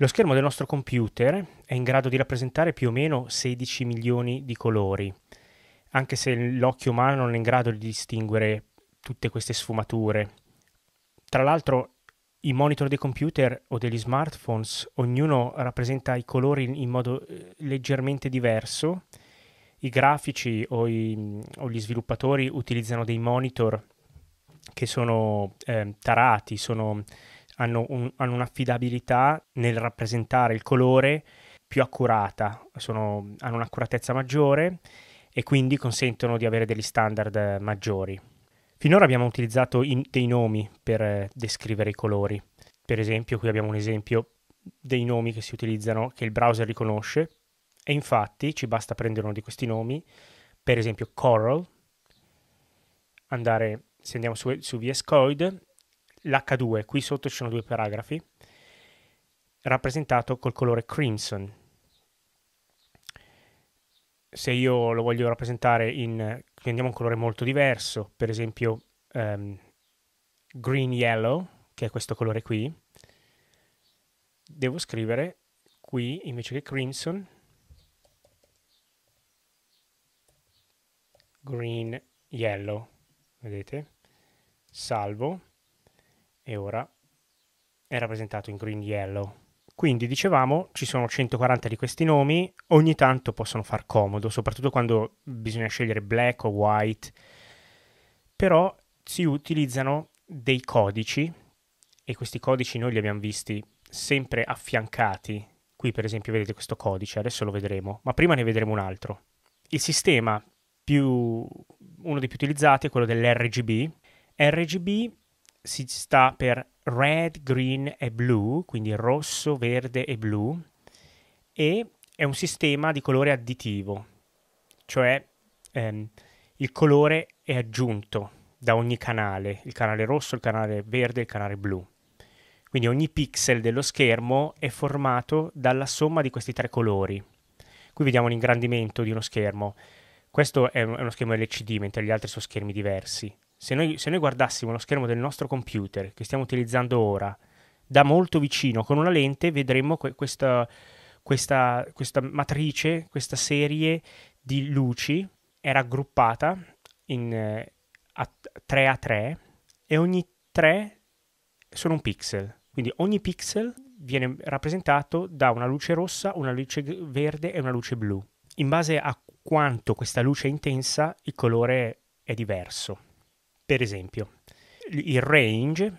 Lo schermo del nostro computer è in grado di rappresentare più o meno 16 milioni di colori, anche se l'occhio umano non è in grado di distinguere tutte queste sfumature. Tra l'altro, i monitor dei computer o degli smartphones, ognuno rappresenta i colori in modo eh, leggermente diverso. I grafici o, i, o gli sviluppatori utilizzano dei monitor che sono eh, tarati, sono hanno, un, hanno un'affidabilità nel rappresentare il colore più accurata, sono, hanno un'accuratezza maggiore e quindi consentono di avere degli standard maggiori. Finora abbiamo utilizzato in, dei nomi per eh, descrivere i colori. Per esempio, qui abbiamo un esempio dei nomi che si utilizzano, che il browser riconosce, e infatti ci basta prendere uno di questi nomi, per esempio Coral, andare, se andiamo su, su VS Code, l'H2, qui sotto ci sono due paragrafi, rappresentato col colore crimson. Se io lo voglio rappresentare in, prendiamo un colore molto diverso, per esempio um, green yellow, che è questo colore qui, devo scrivere qui invece che crimson, green yellow, vedete? Salvo e ora è rappresentato in green yellow. Quindi dicevamo ci sono 140 di questi nomi, ogni tanto possono far comodo, soprattutto quando bisogna scegliere black o white, però si utilizzano dei codici e questi codici noi li abbiamo visti sempre affiancati. Qui per esempio vedete questo codice, adesso lo vedremo, ma prima ne vedremo un altro. Il sistema più uno dei più utilizzati è quello dell'RGB. RGB si sta per red, green e blu, quindi rosso, verde e blu, e è un sistema di colore additivo, cioè ehm, il colore è aggiunto da ogni canale, il canale rosso, il canale verde, e il canale blu. Quindi ogni pixel dello schermo è formato dalla somma di questi tre colori. Qui vediamo l'ingrandimento di uno schermo. Questo è uno schermo LCD, mentre gli altri sono schermi diversi se noi, se noi guardassimo lo schermo del nostro computer che stiamo utilizzando ora da molto vicino con una lente, vedremmo que- questa, questa, questa matrice, questa serie di luci è raggruppata in, eh, a 3 a 3 e ogni 3 sono un pixel. Quindi ogni pixel viene rappresentato da una luce rossa, una luce verde e una luce blu. In base a quanto questa luce è intensa, il colore è diverso. Per esempio, il range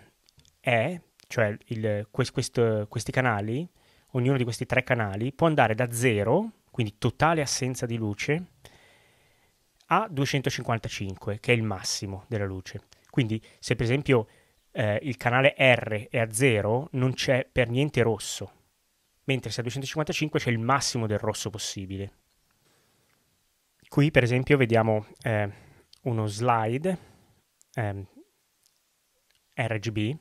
è, cioè il, quest, quest, questi canali, ognuno di questi tre canali può andare da 0, quindi totale assenza di luce, a 255, che è il massimo della luce. Quindi se per esempio eh, il canale R è a 0, non c'è per niente rosso, mentre se a 255 c'è il massimo del rosso possibile. Qui per esempio vediamo eh, uno slide ehm, RGB,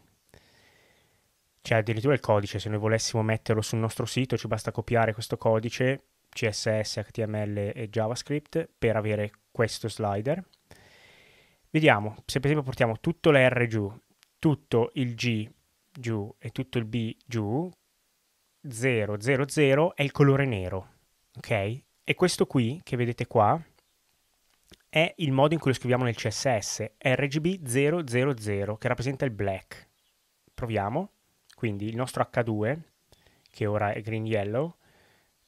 c'è addirittura il codice, se noi volessimo metterlo sul nostro sito ci basta copiare questo codice CSS, HTML e JavaScript per avere questo slider. Vediamo, se per esempio portiamo tutto l'R giù, tutto il G giù e tutto il B giù, 000 è il colore nero, ok? E questo qui che vedete qua è il modo in cui lo scriviamo nel CSS, RGB000, che rappresenta il black. Proviamo. Quindi il nostro H2, che ora è green yellow,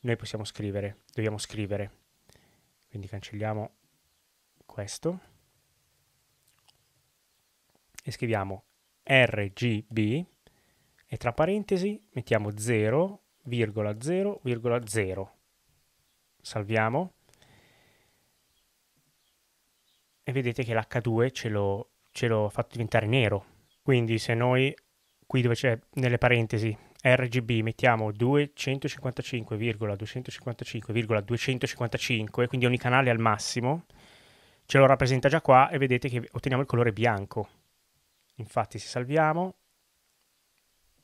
noi possiamo scrivere, dobbiamo scrivere. Quindi cancelliamo questo e scriviamo RGB e tra parentesi mettiamo 0,0,0. Salviamo e vedete che l'H2 ce l'ho, ce l'ho fatto diventare nero. Quindi se noi qui dove c'è nelle parentesi RGB mettiamo 255,255,255, quindi ogni canale al massimo, ce lo rappresenta già qua e vedete che otteniamo il colore bianco. Infatti se salviamo,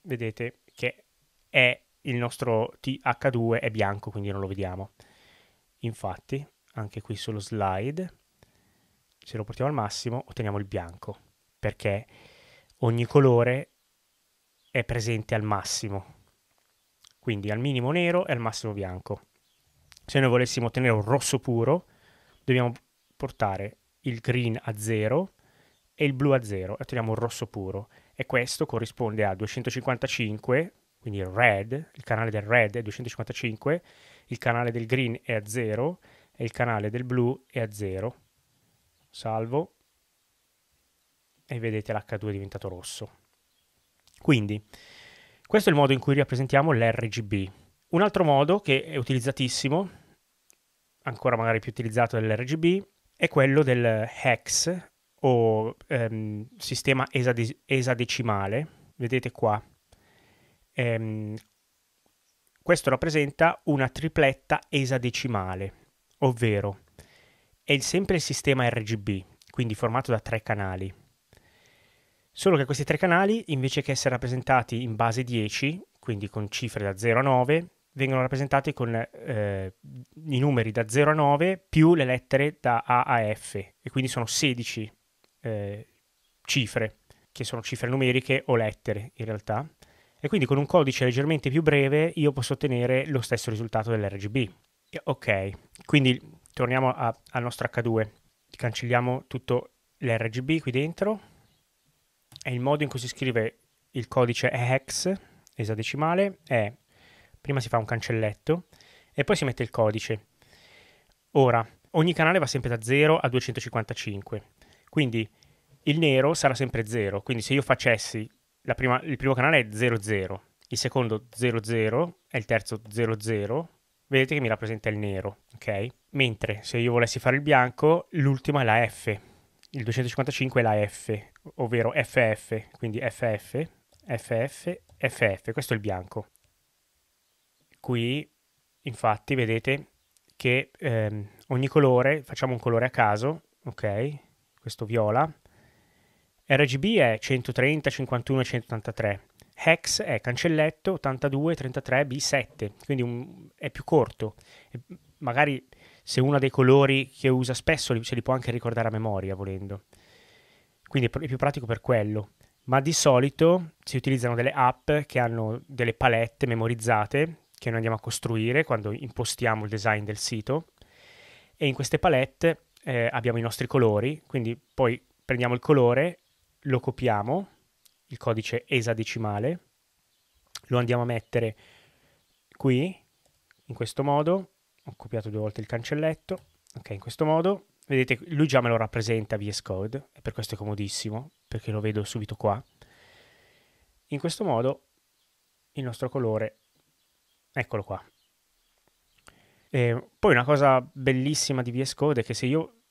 vedete che è il nostro TH2 è bianco, quindi non lo vediamo. Infatti, anche qui sullo slide, se lo portiamo al massimo, otteniamo il bianco, perché ogni colore è presente al massimo. Quindi al minimo nero e al massimo bianco. Se noi volessimo ottenere un rosso puro, dobbiamo portare il green a 0 e il blu a 0 e otteniamo un rosso puro. E questo corrisponde a 255, quindi il red, il canale del red è 255, il canale del green è a 0 e il canale del blu è a 0 salvo e vedete l'H2 è diventato rosso. Quindi questo è il modo in cui rappresentiamo l'RGB. Un altro modo che è utilizzatissimo, ancora magari più utilizzato dell'RGB, è quello del hex o ehm, sistema esadecimale. Vedete qua. Ehm, questo rappresenta una tripletta esadecimale, ovvero è sempre il sistema RGB, quindi formato da tre canali. Solo che questi tre canali, invece che essere rappresentati in base 10, quindi con cifre da 0 a 9, vengono rappresentati con eh, i numeri da 0 a 9 più le lettere da A a F, e quindi sono 16 eh, cifre, che sono cifre numeriche o lettere in realtà. E quindi con un codice leggermente più breve io posso ottenere lo stesso risultato dell'RGB. Ok, quindi torniamo a, al nostro H2, cancelliamo tutto l'RGB qui dentro e il modo in cui si scrive il codice hex esadecimale è prima si fa un cancelletto e poi si mette il codice. Ora, ogni canale va sempre da 0 a 255, quindi il nero sarà sempre 0, quindi se io facessi prima, il primo canale è 00, il secondo 00 e il terzo 00, vedete che mi rappresenta il nero, ok? Mentre se io volessi fare il bianco, l'ultima è la F, il 255 è la F, ovvero FF, quindi FF, FF, FF, questo è il bianco. Qui infatti vedete che ehm, ogni colore, facciamo un colore a caso, ok? Questo viola, RGB è 130, 51 183 hex è cancelletto 8233B7, quindi un, è più corto. E magari se uno dei colori che usa spesso se li può anche ricordare a memoria volendo. Quindi è più pratico per quello. Ma di solito si utilizzano delle app che hanno delle palette memorizzate che noi andiamo a costruire quando impostiamo il design del sito e in queste palette eh, abbiamo i nostri colori, quindi poi prendiamo il colore, lo copiamo il codice esadecimale, lo andiamo a mettere qui, in questo modo, ho copiato due volte il cancelletto, ok, in questo modo, vedete, lui già me lo rappresenta VS Code, e per questo è comodissimo, perché lo vedo subito qua. In questo modo il nostro colore, eccolo qua. E poi una cosa bellissima di VS Code è che se io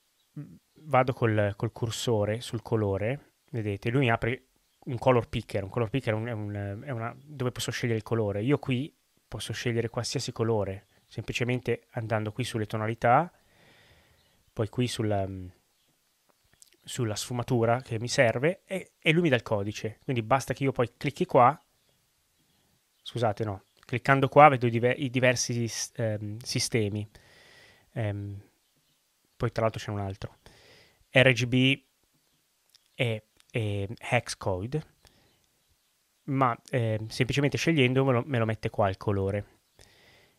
vado col, col cursore sul colore, vedete, lui mi apre un color picker, un color picker è, un, è, un, è una, dove posso scegliere il colore. Io qui posso scegliere qualsiasi colore, semplicemente andando qui sulle tonalità, poi qui sulla, mm, sulla sfumatura che mi serve e, e lui mi dà il codice. Quindi basta che io poi clicchi qua, scusate no, cliccando qua vedo diver- i diversi ehm, sistemi. Ehm, poi tra l'altro c'è un altro. RGB è eh, hex code, ma eh, semplicemente scegliendo me lo, me lo, mette qua il colore.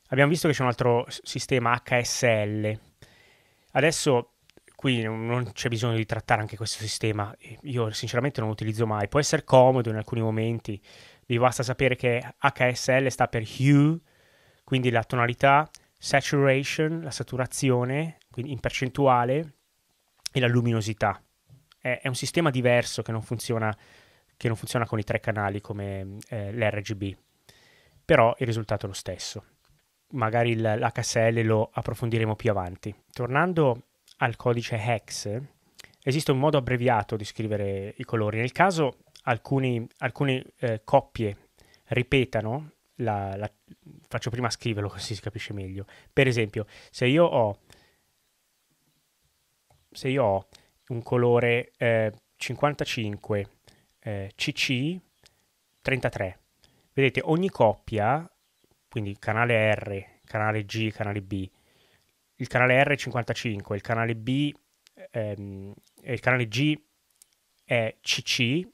Abbiamo visto che c'è un altro sistema HSL. Adesso qui non c'è bisogno di trattare anche questo sistema, io sinceramente non lo utilizzo mai, può essere comodo in alcuni momenti, vi basta sapere che HSL sta per hue, quindi la tonalità, saturation, la saturazione, quindi in percentuale, e la luminosità è, è un sistema diverso che non funziona, che non funziona con i tre canali come eh, l'RGB, però il risultato è lo stesso. Magari il, l'HSL lo approfondiremo più avanti. Tornando al codice hex, esiste un modo abbreviato di scrivere i colori. Nel caso alcuni, alcune eh, coppie ripetano, la, la, faccio prima scriverlo così si capisce meglio. Per esempio, se io ho, se io ho un colore eh, 55 eh, CC 33. Vedete, ogni coppia, quindi canale R, canale G, canale B, il canale R è 55, il canale B ehm, il canale G è CC e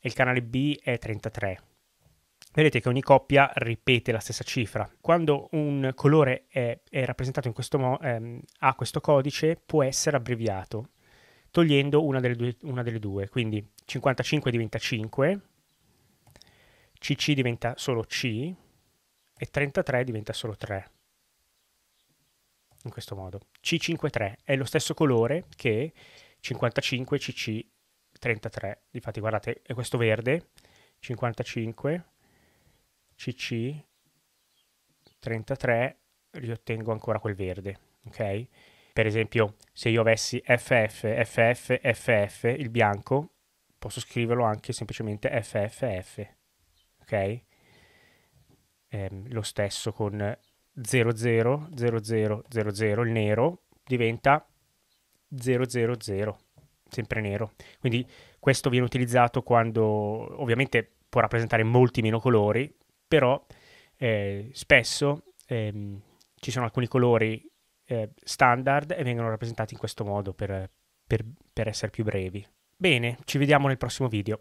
il canale B è 33. Vedete che ogni coppia ripete la stessa cifra. Quando un colore è, è rappresentato in questo modo, ehm, ha questo codice, può essere abbreviato togliendo una delle due, una delle due. quindi 55 diventa 5, CC diventa solo C e 33 diventa solo 3. In questo modo. C53 è lo stesso colore che 55 CC33. Difatti guardate, è questo verde, 55 CC33, riottengo ancora quel verde, ok? Per esempio, se io avessi FF, FF, FF, il bianco, posso scriverlo anche semplicemente FFF, ok? Ehm, lo stesso con 00, 00, 00, il nero diventa 000, sempre nero. Quindi questo viene utilizzato quando ovviamente può rappresentare molti meno colori, però eh, spesso ehm, ci sono alcuni colori eh, standard e vengono rappresentati in questo modo per, per, per essere più brevi. Bene, ci vediamo nel prossimo video.